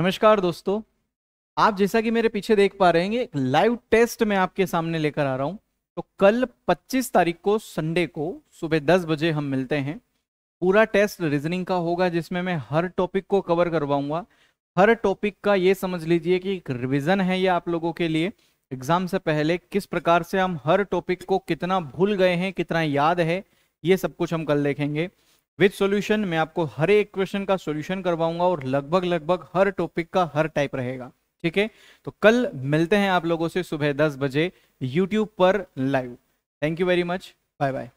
नमस्कार दोस्तों आप जैसा कि मेरे पीछे देख पा रहे हैं एक लाइव टेस्ट मैं आपके सामने लेकर आ रहा हूं तो कल 25 तारीख को संडे को सुबह 10 बजे हम मिलते हैं पूरा टेस्ट रीजनिंग का होगा जिसमें मैं हर टॉपिक को कवर करवाऊंगा हर टॉपिक का ये समझ लीजिए कि एक रिविज़न है ये आप लोगों के लिए एग्ज़ाम से पहले किस प्रकार से हम हर टॉपिक को कितना भूल गए हैं कितना याद है ये सब कुछ हम कल देखेंगे विद सॉल्यूशन मैं आपको हर एक क्वेश्चन का सॉल्यूशन करवाऊंगा और लगभग लगभग हर टॉपिक का हर टाइप रहेगा ठीक है तो कल मिलते हैं आप लोगों से सुबह दस बजे यूट्यूब पर live thank you very much bye bye